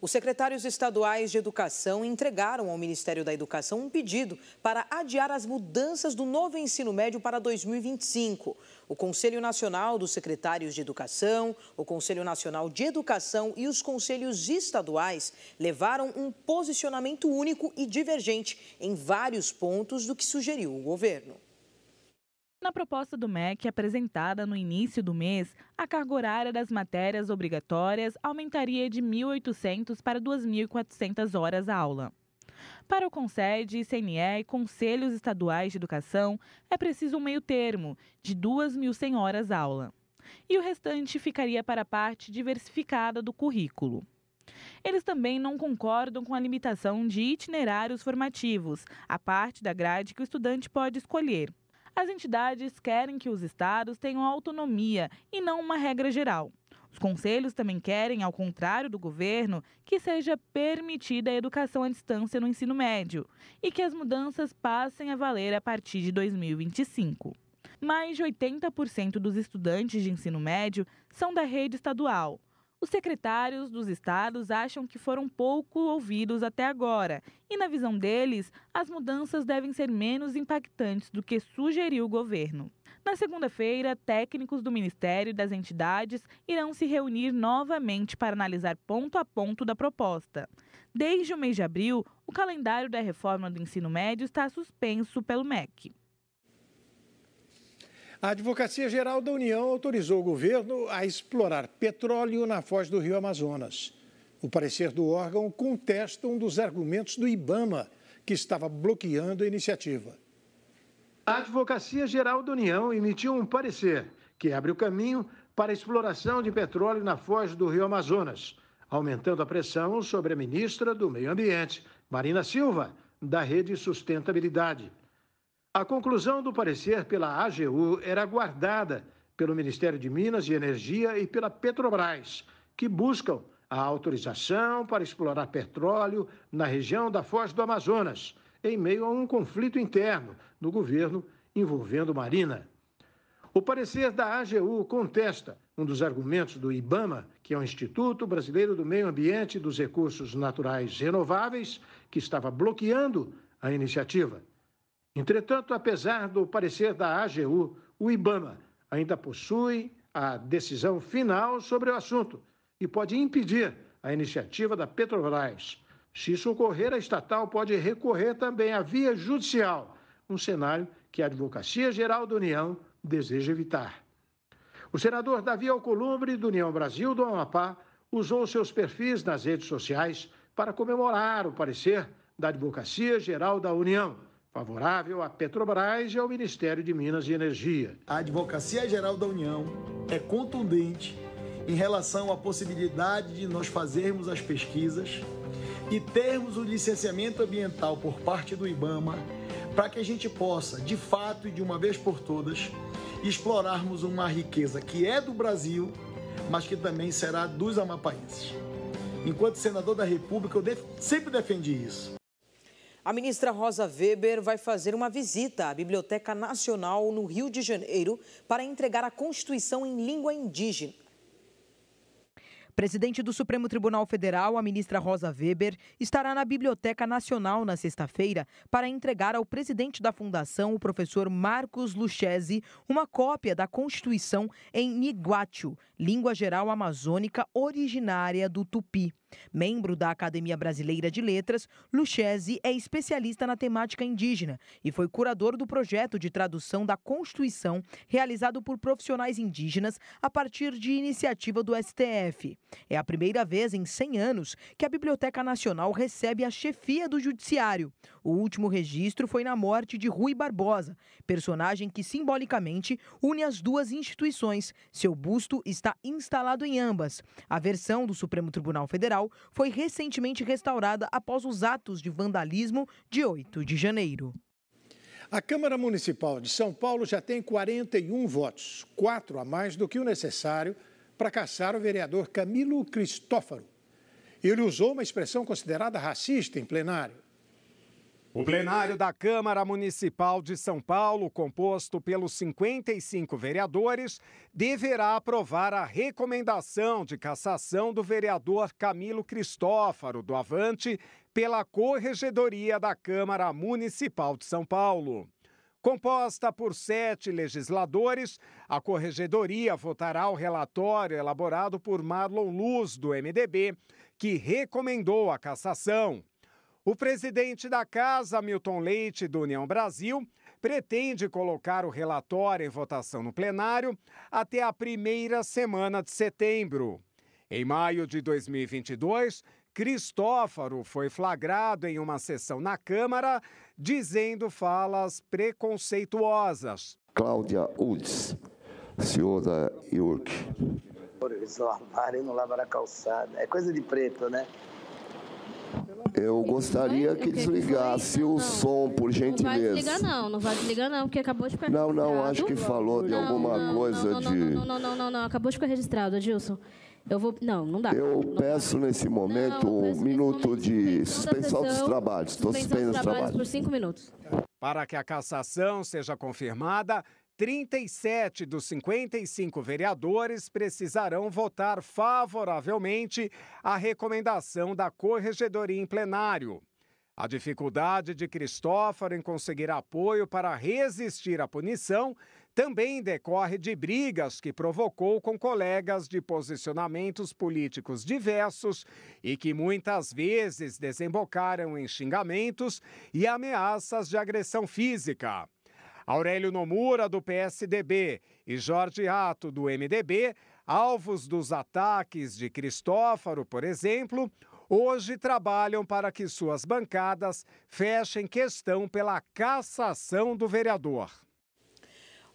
Os secretários estaduais de Educação entregaram ao Ministério da Educação um pedido para adiar as mudanças do novo ensino médio para 2025. O Conselho Nacional dos Secretários de Educação, o Conselho Nacional de Educação e os conselhos estaduais levaram um posicionamento único e divergente em vários pontos do que sugeriu o governo. Na proposta do MEC, apresentada no início do mês, a carga horária das matérias obrigatórias aumentaria de 1.800 para 2.400 horas a aula. Para o CONSED, ICNE e Conselhos Estaduais de Educação, é preciso um meio termo, de 2.100 horas aula. E o restante ficaria para a parte diversificada do currículo. Eles também não concordam com a limitação de itinerários formativos, a parte da grade que o estudante pode escolher. As entidades querem que os estados tenham autonomia e não uma regra geral. Os conselhos também querem, ao contrário do governo, que seja permitida a educação à distância no ensino médio e que as mudanças passem a valer a partir de 2025. Mais de 80% dos estudantes de ensino médio são da rede estadual. Os secretários dos estados acham que foram pouco ouvidos até agora e, na visão deles, as mudanças devem ser menos impactantes do que sugeriu o governo. Na segunda-feira, técnicos do Ministério e das entidades irão se reunir novamente para analisar ponto a ponto da proposta. Desde o mês de abril, o calendário da reforma do ensino médio está suspenso pelo MEC. A Advocacia Geral da União autorizou o governo a explorar petróleo na foz do Rio Amazonas. O parecer do órgão contesta um dos argumentos do IBAMA, que estava bloqueando a iniciativa. A Advocacia Geral da União emitiu um parecer que abre o caminho para a exploração de petróleo na foz do Rio Amazonas, aumentando a pressão sobre a ministra do Meio Ambiente, Marina Silva, da Rede Sustentabilidade. A conclusão do parecer pela AGU era guardada pelo Ministério de Minas e Energia e pela Petrobras, que buscam a autorização para explorar petróleo na região da Foz do Amazonas, em meio a um conflito interno no governo envolvendo Marina. O parecer da AGU contesta um dos argumentos do IBAMA, que é o Instituto Brasileiro do Meio Ambiente e dos Recursos Naturais Renováveis, que estava bloqueando a iniciativa. Entretanto, apesar do parecer da AGU, o IBAMA ainda possui a decisão final sobre o assunto e pode impedir a iniciativa da Petrobras. Se isso ocorrer, a estatal pode recorrer também à via judicial, um cenário que a Advocacia Geral da União deseja evitar. O senador Davi Alcolumbre, do União Brasil do Amapá, usou seus perfis nas redes sociais para comemorar o parecer da Advocacia Geral da União favorável à Petrobras e ao Ministério de Minas e Energia. A Advocacia Geral da União é contundente em relação à possibilidade de nós fazermos as pesquisas e termos o licenciamento ambiental por parte do IBAMA para que a gente possa, de fato e de uma vez por todas, explorarmos uma riqueza que é do Brasil, mas que também será dos amapaenses. Enquanto senador da República, eu sempre defendi isso. A ministra Rosa Weber vai fazer uma visita à Biblioteca Nacional no Rio de Janeiro para entregar a Constituição em língua indígena. Presidente do Supremo Tribunal Federal, a ministra Rosa Weber, estará na Biblioteca Nacional na sexta-feira para entregar ao presidente da fundação, o professor Marcos Luchesi, uma cópia da Constituição em Niguátio, língua geral amazônica originária do Tupi. Membro da Academia Brasileira de Letras, Luchesi é especialista na temática indígena e foi curador do projeto de tradução da Constituição realizado por profissionais indígenas a partir de iniciativa do STF. É a primeira vez em 100 anos que a Biblioteca Nacional recebe a chefia do Judiciário. O último registro foi na morte de Rui Barbosa, personagem que simbolicamente une as duas instituições. Seu busto está instalado em ambas. A versão do Supremo Tribunal Federal foi recentemente restaurada após os atos de vandalismo de 8 de janeiro. A Câmara Municipal de São Paulo já tem 41 votos, quatro a mais do que o necessário para caçar o vereador Camilo Cristófaro. Ele usou uma expressão considerada racista em plenário. O plenário da Câmara Municipal de São Paulo, composto pelos 55 vereadores, deverá aprovar a recomendação de cassação do vereador Camilo Cristófaro do Avante pela Corregedoria da Câmara Municipal de São Paulo. Composta por sete legisladores, a corregedoria votará o relatório elaborado por Marlon Luz, do MDB, que recomendou a cassação. O presidente da casa, Milton Leite, do União Brasil, pretende colocar o relatório em votação no plenário até a primeira semana de setembro. Em maio de 2022, Cristófaro foi flagrado em uma sessão na Câmara dizendo falas preconceituosas. Cláudia Uds, senhora York. Eles lavarem não lavar a calçada. É coisa de preto, né? Eu gostaria que desligasse o som, por gentileza. Não vai desligar não, não vai desligar não, porque acabou de ficar Não, não, acho que falou de alguma coisa de... Não, não, não, não, não, acabou de ficar registrado, Adilson. Eu vou. Não, não dá. Eu não peço dá. nesse momento não, um minuto momento de suspensão dos trabalhos. Estou suspendendo os trabalhos por cinco minutos. Para que a cassação seja confirmada, 37 dos 55 vereadores precisarão votar favoravelmente a recomendação da corregedoria em plenário. A dificuldade de Cristóforo em conseguir apoio para resistir à punição também decorre de brigas que provocou com colegas de posicionamentos políticos diversos e que muitas vezes desembocaram em xingamentos e ameaças de agressão física. Aurélio Nomura, do PSDB, e Jorge Rato, do MDB, alvos dos ataques de Cristófaro, por exemplo, hoje trabalham para que suas bancadas fechem questão pela cassação do vereador.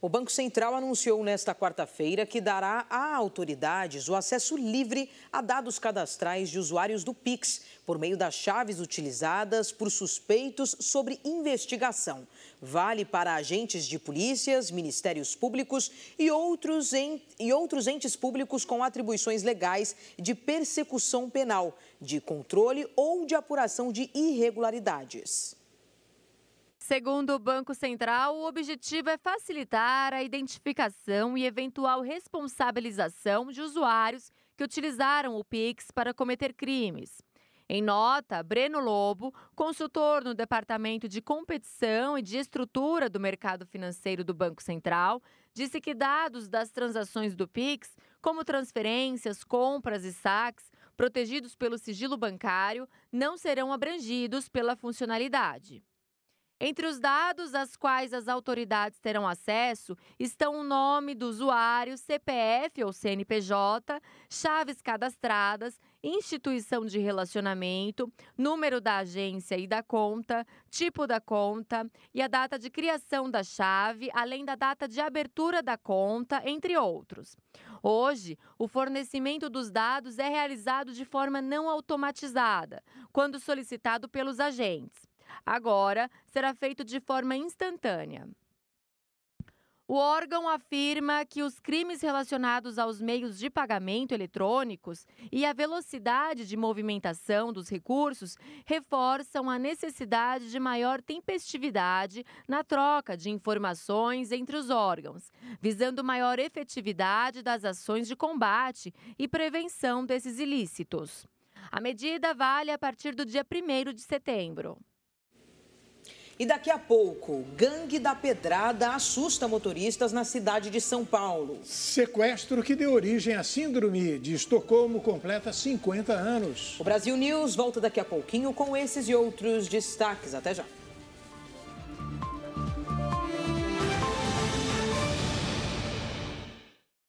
O Banco Central anunciou nesta quarta-feira que dará a autoridades o acesso livre a dados cadastrais de usuários do Pix, por meio das chaves utilizadas por suspeitos sobre investigação. Vale para agentes de polícias, ministérios públicos e outros, e outros entes públicos com atribuições legais de persecução penal, de controle ou de apuração de irregularidades. Segundo o Banco Central, o objetivo é facilitar a identificação e eventual responsabilização de usuários que utilizaram o Pix para cometer crimes. Em nota, Breno Lobo, consultor no Departamento de Competição e de Estrutura do Mercado Financeiro do Banco Central, disse que dados das transações do Pix, como transferências, compras e saques, protegidos pelo sigilo bancário, não serão abrangidos pela funcionalidade. Entre os dados às quais as autoridades terão acesso estão o nome do usuário, CPF ou CNPJ, chaves cadastradas, instituição de relacionamento, número da agência e da conta, tipo da conta e a data de criação da chave, além da data de abertura da conta, entre outros. Hoje, o fornecimento dos dados é realizado de forma não automatizada, quando solicitado pelos agentes. Agora, será feito de forma instantânea. O órgão afirma que os crimes relacionados aos meios de pagamento eletrônicos e a velocidade de movimentação dos recursos reforçam a necessidade de maior tempestividade na troca de informações entre os órgãos, visando maior efetividade das ações de combate e prevenção desses ilícitos. A medida vale a partir do dia 1 de setembro. E daqui a pouco, gangue da pedrada assusta motoristas na cidade de São Paulo. Sequestro que deu origem à síndrome de Estocolmo completa 50 anos. O Brasil News volta daqui a pouquinho com esses e outros destaques. Até já.